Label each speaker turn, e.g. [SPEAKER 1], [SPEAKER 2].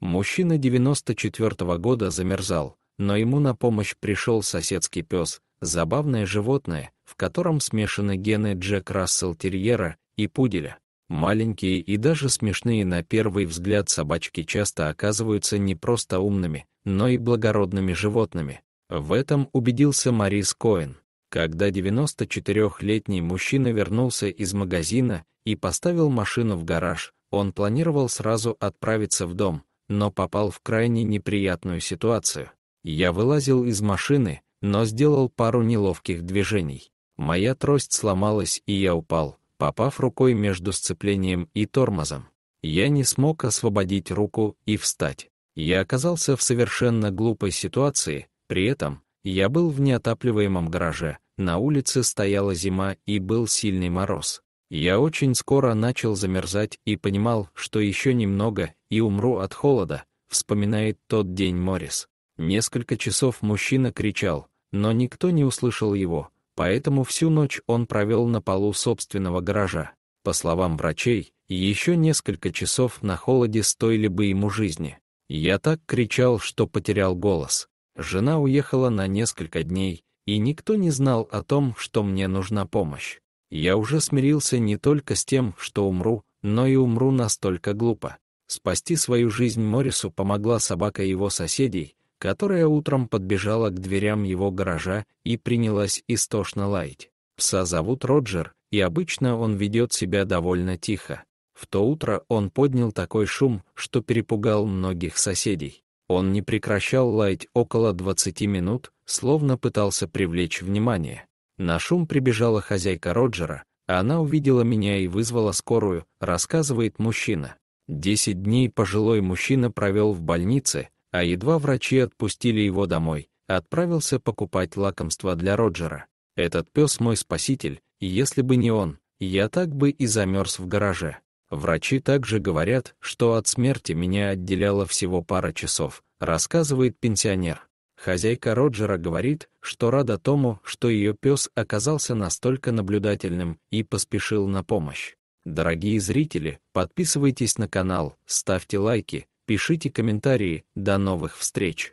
[SPEAKER 1] Мужчина 94 -го года замерзал, но ему на помощь пришел соседский пес, забавное животное, в котором смешаны гены Джек Рассел Терьера и Пуделя. Маленькие и даже смешные на первый взгляд собачки часто оказываются не просто умными, но и благородными животными. В этом убедился Марис Коэн. Когда 94-летний мужчина вернулся из магазина и поставил машину в гараж, он планировал сразу отправиться в дом, но попал в крайне неприятную ситуацию. Я вылазил из машины, но сделал пару неловких движений. Моя трость сломалась, и я упал, попав рукой между сцеплением и тормозом. Я не смог освободить руку и встать. Я оказался в совершенно глупой ситуации, при этом я был в неотапливаемом гараже, на улице стояла зима и был сильный мороз. Я очень скоро начал замерзать и понимал, что еще немного и умру от холода, вспоминает тот день Моррис. Несколько часов мужчина кричал, но никто не услышал его, поэтому всю ночь он провел на полу собственного гаража. По словам врачей, еще несколько часов на холоде стоили бы ему жизни. Я так кричал, что потерял голос. Жена уехала на несколько дней, и никто не знал о том, что мне нужна помощь. Я уже смирился не только с тем, что умру, но и умру настолько глупо. Спасти свою жизнь Морису помогла собака его соседей, которая утром подбежала к дверям его гаража и принялась истошно лаять. Пса зовут Роджер, и обычно он ведет себя довольно тихо. В то утро он поднял такой шум, что перепугал многих соседей. Он не прекращал лаять около 20 минут, словно пытался привлечь внимание. На шум прибежала хозяйка Роджера, а она увидела меня и вызвала скорую, рассказывает мужчина. Десять дней пожилой мужчина провел в больнице, а едва врачи отпустили его домой, отправился покупать лакомство для Роджера. Этот пес мой спаситель, и если бы не он, я так бы и замерз в гараже. Врачи также говорят, что от смерти меня отделяло всего пара часов, рассказывает пенсионер. Хозяйка Роджера говорит, что рада тому, что ее пес оказался настолько наблюдательным и поспешил на помощь. Дорогие зрители, подписывайтесь на канал, ставьте лайки, пишите комментарии. До новых встреч!